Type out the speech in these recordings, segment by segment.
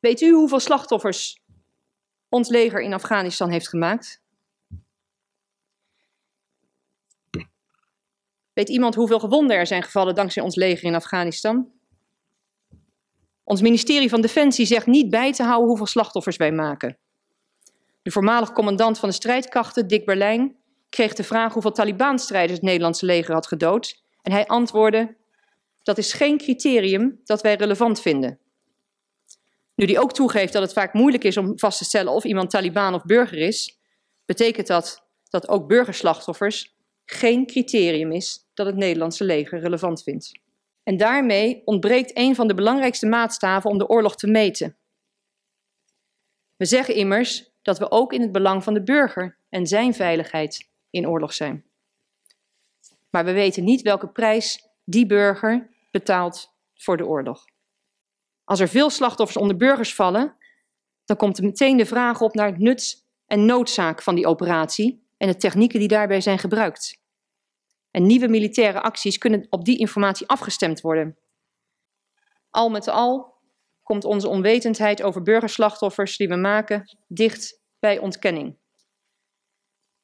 Weet u hoeveel slachtoffers ons leger in Afghanistan heeft gemaakt? Weet iemand hoeveel gewonden er zijn gevallen dankzij ons leger in Afghanistan? Ons ministerie van Defensie zegt niet bij te houden hoeveel slachtoffers wij maken. De voormalig commandant van de strijdkrachten, Dick Berlijn, kreeg de vraag hoeveel Taliban-strijders het Nederlandse leger had gedood. En hij antwoordde: Dat is geen criterium dat wij relevant vinden. Nu die ook toegeeft dat het vaak moeilijk is om vast te stellen of iemand Taliban of burger is, betekent dat dat ook burgerslachtoffers geen criterium is dat het Nederlandse leger relevant vindt. En daarmee ontbreekt een van de belangrijkste maatstaven om de oorlog te meten. We zeggen immers dat we ook in het belang van de burger en zijn veiligheid in oorlog zijn. Maar we weten niet welke prijs die burger betaalt voor de oorlog. Als er veel slachtoffers onder burgers vallen, dan komt er meteen de vraag op naar het nut en noodzaak van die operatie en de technieken die daarbij zijn gebruikt. En nieuwe militaire acties kunnen op die informatie afgestemd worden. Al met al komt onze onwetendheid over burgerslachtoffers die we maken dicht bij ontkenning.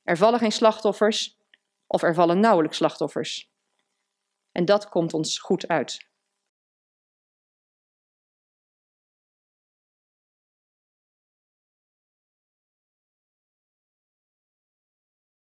Er vallen geen slachtoffers of er vallen nauwelijks slachtoffers. En dat komt ons goed uit.